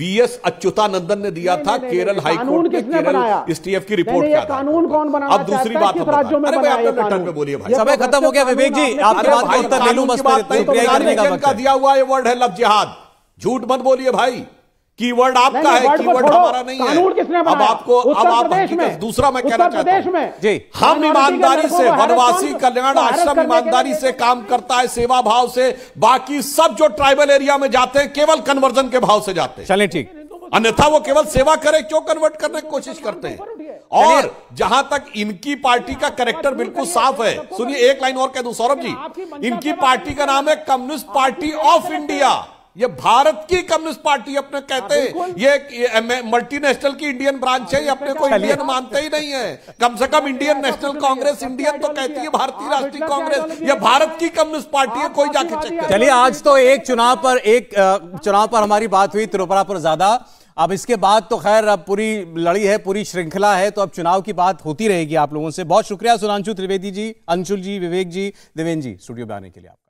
Speaker 6: वीएस अच्युतानंदन ने दिया था केरल हाईकोर्ट ने केरल एसटीएफ की रिपोर्ट क्या
Speaker 7: कानून कौन बना अब दूसरी बात टर्न पे
Speaker 6: बोलिए भाई समय तो खत्म हो गया विवेक जी आपके तो बात तो का दिया हुआ ये वर्ड है लव जिहाद झूठ मत बोलिए भाई कीवर्ड आपका है कीवर्ड हमारा नहीं है अब आपको अब आप दूसरा मैं कहना चाहता हूँ जी हम ईमानदारी से वनवासी कल्याण आश्रम ईमानदारी से काम करता है सेवा भाव से बाकी सब जो ट्राइबल एरिया में जाते हैं केवल कन्वर्जन के भाव से जाते हैं चले ठीक अन्यथा वो केवल सेवा करे क्यों कन्वर्ट करने की तो कोशिश तो करते हैं और जहां तक इनकी पार्टी का करेक्टर बिल्कुल साफ है सुनिए एक लाइन और कह दू सौरभ जी इनकी पार्टी का नाम है कम्युनिस्ट पार्टी ऑफ इंडिया ये भारत की कम्युनिस्ट पार्टी अपने हाँ, कहते हैं ये, ये मल्टीनेशनल की इंडियन ब्रांच है ये हाँ, अपने को इंडियन मानते ही नहीं है कम से कम इंडियन नेशनल कांग्रेस इंडियन तो कहती है भारतीय हाँ, राष्ट्रीय कांग्रेस ये भारत की कम्युनिस्ट पार्टी है कोई जाके चेक चलिए
Speaker 1: आज तो एक चुनाव पर एक चुनाव पर हमारी बात हुई त्रिपुरा पर ज्यादा अब इसके बाद तो खैर अब पूरी लड़ी है पूरी श्रृंखला है तो अब चुनाव की बात होती रहेगी आप लोगों से बहुत शुक्रिया सुनांशु त्रिवेदी जी अंशुल जी विवेक जी देवेंद्र जी स्टूडियो में आने के लिए आपका